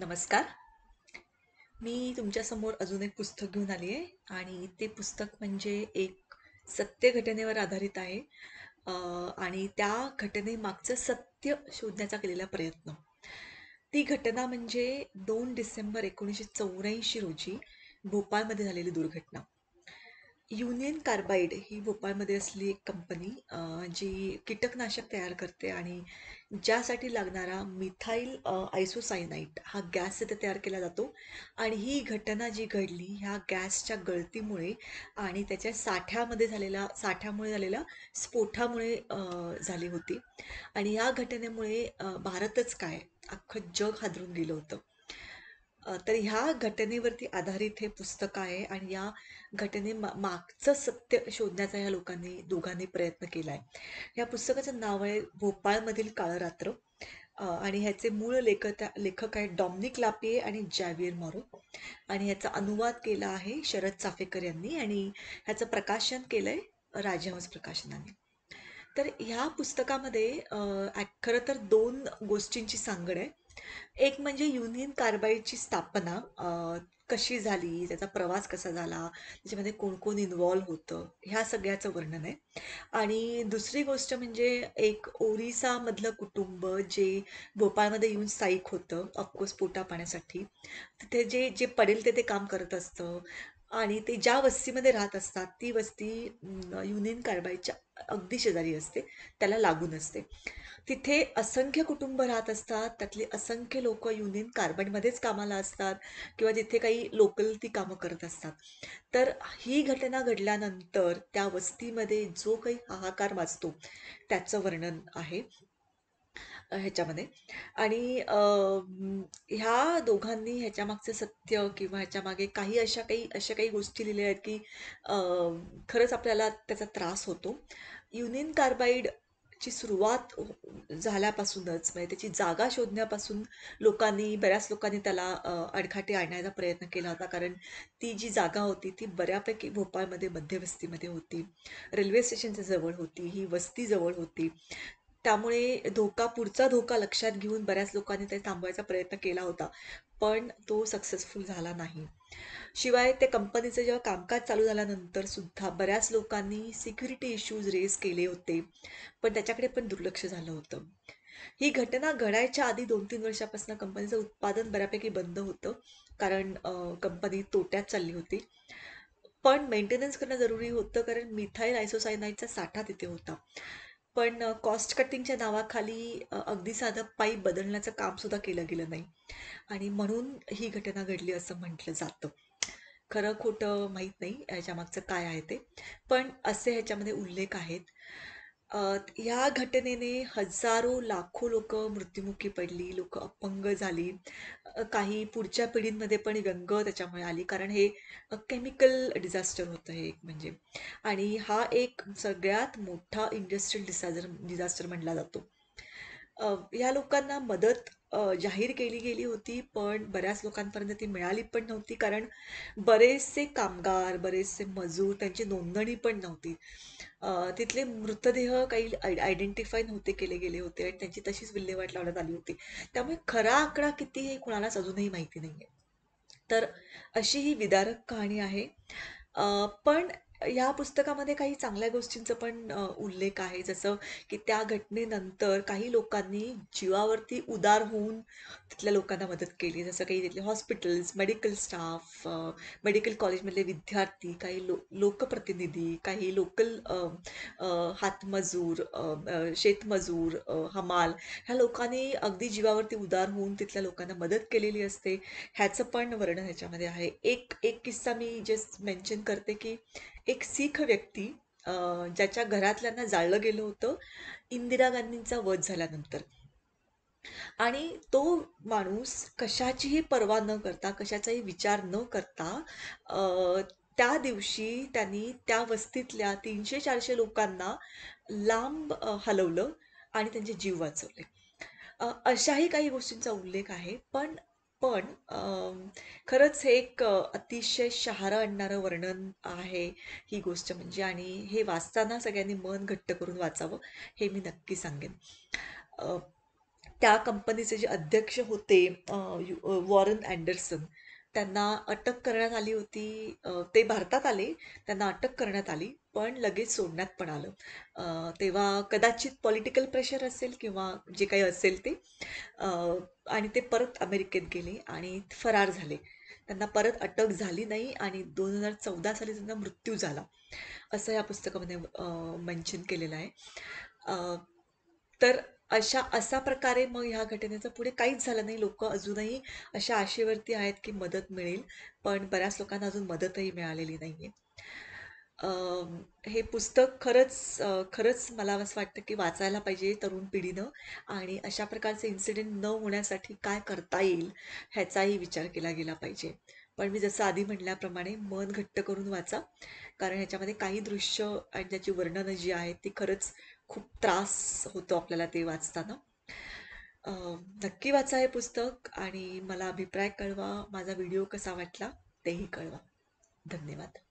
नमस्कार मी तुमच्यासमोर अजून एक पुस्तक घेऊन आली आहे आणि ते पुस्तक म्हणजे एक सत्य घटनेवर आधारित आहे आणि त्या घटनेमागचं सत्य शोधण्याचा केलेला प्रयत्न ती घटना म्हणजे दोन डिसेंबर एकोणीसशे चौऱ्याऐंशी रोजी भोपाळमध्ये झालेली दुर्घटना युनियन कार्बाईड ही भोपाळमध्ये असली एक कंपनी जी कीटकनाशक तयार करते आणि ज्यासाठी लागणारा मिथाईल आयसोसायनाईट हा गॅस तिथे तयार केला जातो आणि ही घटना जी घडली ह्या गॅसच्या गळतीमुळे आणि त्याच्या साठ्यामध्ये झालेला साठ्यामुळे झालेला स्फोटामुळे झाली होती आणि या घटनेमुळे भारतच काय अख्खं जग हादरून गेलं होतं तर ह्या घटनेवरती आधारित हे पुस्तक आहे आणि या घटने मा मागचं सत्य शोधण्याचा ह्या लोकांनी दोघांनी प्रयत्न केला आहे या पुस्तकाचं नाव आहे भोपाळमधील काळरात्र आणि ह्याचे मूळ लेखक लेखक आहे डॉमनिक लापिये आणि जॅवियर मॉरो आणि ह्याचा अनुवाद केला आहे शरद चाफेकर यांनी आणि ह्याचं प्रकाशन केलं आहे राजहंस प्रकाशनाने. तर ह्या पुस्तकामध्ये खरं तर दोन गोष्टींची सांगड आहे. एक म्हणजे युनियन कार्बाईडची स्थापना कशी झाली, त्याचा प्रवास कसा झाला, त्याच्यामध्ये कोण-कोण इन्व्हॉल्व होतं, ह्या सगळ्याचं वर्णन आहे. आणि दुसरी गोष्ट म्हणजे एक ओरिसामधलं कुटुंब जे भोपाळमध्ये येऊन स्थायिक होतं, ऑफकोर्स पाण्यासाठी तिथे जे जे पडेल ते ते काम करत असतं. आणि ते ज्या वस्तीमध्ये राहत असतात ती वस्ती युनियन कारवाईच्या अगदी शेजारी असते त्याला लागून असते तिथे असंख्य कुटुंब राहत असतात त्यातली असंख्य लोक युनियन कार्बाईनमध्येच कामाला असतात किंवा तिथे काही लोकल ती कामं करत असतात तर ही घटना घडल्यानंतर त्या वस्तीमध्ये जो काही हाहाकार वाचतो त्याचं वर्णन आहे ह्याच्यामध्ये आणि ह्या दोघांनी ह्याच्यामागचं सत्य किंवा ह्याच्यामागे काही अशा काही अशा काही गोष्टी लिहिल्या आहेत, की खरंच आपल्याला त्याचा त्रास होतो. युनियन ची सुरुवात हो, झाल्यापासूनच म्हणजे त्याची जागा शोधण्यापासून लोकांनी बऱ्याच लोकांनी त्याला अडखाटे आणण्याचा प्रयत्न केला होता. कारण ती जी जागा होती ती बऱ्यापैकी भोपाळमध्ये मध्यवस्तीमध्ये होती. रेल्वे स्टेशनच्या जवळ होती. ही वस्ती जवळ होती. त्यामुळे धोका पुढचा धोका लक्षात घेऊन बऱ्याच लोकांनी ते थांबवायचा प्रयत्न केला होता पण तो सक्सेसफुल झाला नाही शिवाय त्या कंपनीचं जेव्हा कामकाज चालू झाल्यानंतर सुद्धा बऱ्याच लोकांनी सिक्युरिटी इश्यूज रेज केले होते पण त्याच्याकडे पण दुर्लक्ष झालं होतं ही घटना घडायच्या आधी दोन तीन वर्षापासून कंपनीचं उत्पादन बऱ्यापैकी बंद होतं कारण कंपनी तोट्यात चालली होती पण मेंटेनन्स करणं जरुरी होतं कारण मिथाईल आयसोसायनाईटचा साठा तिथे होता पण कॉस्ट कटिंगच्या नावाखाली अगदी साधं पाईप बदलण्याचं सुद्धा केलं गेलं नाही आणि म्हणून ही घटना घडली असं म्हटलं जातं. खरं खोटं माहीत नाही, याच्यामागचं काय आहे ते. पण असे ह्याच्यामध्ये उल्लेख आहेत. या घटनेने हजारो, लाखो लोक मृत्युमुखी पडली, लोक अपंग झाली. काही पुढच्या पिढींमध्ये पण व्यंग त्याच्यामुळे आली. कारण हे केमिकल डिझास्टर होतं हे एक म्हणजे आणि हा एक सगळ्यात मोठा इंडस्ट्रियल डिजास्टर डिझास्टर म्हणला जातो. या ह्या लोकांना मदत जाहीर केली गेली होती, पण बऱ्याच लोकांपर्यंत ती मिळाली पण नव्हती कारण बरेचसे कामगार, बरेचसे मजूर त्यांची नोंदणी पण नव्हती. तिथले मृतदेह काही आयडेंटिफाय नव्हते केले गेले होते आणि त्यांची तशीच विल्हेवाट लावण्यात आली होती. त्यामुळे खरा आकडा किती हे कुणालाच अजूनही माहिती आहे तर अशी ही विदारक कहाणी आहे. पण या पुस्तकामध्ये काही चांगल्या गोष्टींचा पण उल्लेख आहे. जसं की त्या घटनेनंतर काही लोकांनी जीवावरती उदार होऊन तिथल्या लोकांना मदत केली. जसं काही तिथले हॉस्पिटल्स, मेडिकल स्टाफ, मेडिकल कॉलेजमधले विद्यार्थी, काही लो लोकप्रतिनिधी, काही लोकल हातमजूर, शेतमजूर, हमाल ह्या लोकांनी अगदी जीवावरती उदार होऊन तिथल्या लोकांना मदत केलेली असते. ह्याचं पण वर्णन ह्याच्यामध्ये आहे. एक एक किस्सा मी जस्ट मेन्शन करते की एक सीख व्यक्ती ज्याच्या घरातल्यांना जाळलं गेलं होतं इंदिरा गांधींचा वध झाल्यानंतर. आणि तो माणूस कशाचीही पर्वा न करता, कशाचाही विचार न करता त्या दिवशी त्यांनी त्या वस्तीतल्या तीनशे चारशे लोकांना लांब हलवलं आणि त्यांचे जीव वाचवले. अशाही काही गोष्टींचा उल्लेख आहे. पण पण अं, खरंच हे एक अतिशय शहारा आणणारं वर्णन आहे ही गोष्ट म्हणजे आणि हे वाचताना सगळ्यांनी मन घट्ट करून वाचावं हे मी नक्की सांगेन. त्या कंपनीचे जे अध्यक्ष होते वॉरन अँडरसन त्यांना अटक करण्यात आली होती ते भारतात आले, त्यांना अटक करण्यात आली, पण लगेच सोडण्यात पण आलं. तेव्हा कदाचित पॉलिटिकल प्रेशर असेल किंवा जे काही असेल ते आणि ते परत अमेरिकेत गेले आणि फरार झाले. त्यांना परत अटक झाली नाही आणि दोन चौदा साली त्यांचा मृत्यू झाला, असं या पुस्तकामध्ये मेन्शन केलेलं आहे. तर अशा असा प्रकारे मग ह्या घटनेचं पुढे काहीच झालं नाही लोक अजूनही अशा आशेवरती आहेत की मदत मिळेल पण बऱ्याच लोकांना अजून मदतही मिळालेली नाही आहे हे पुस्तक खरंच खरंच मला असं वाटतं की वाचायला पाहिजे तरुण पिढीनं आणि अशा प्रकारचे इन्सिडेंट न होण्यासाठी काय करता येईल ह्याचाही विचार केला गेला पाहिजे पण मी जसं आधी म्हटल्याप्रमाणे मन घट्ट करून वाचा कारण ह्याच्यामध्ये काही दृश्य आणि त्याची वर्णनं जी आहेत ती खरंच खूप त्रास होतो आपल्याला ते वाचताना नक्की वाचा हे पुस्तक आणि मला अभिप्राय कळवा माझा व्हिडिओ कसा वाटला तेही कळवा धन्यवाद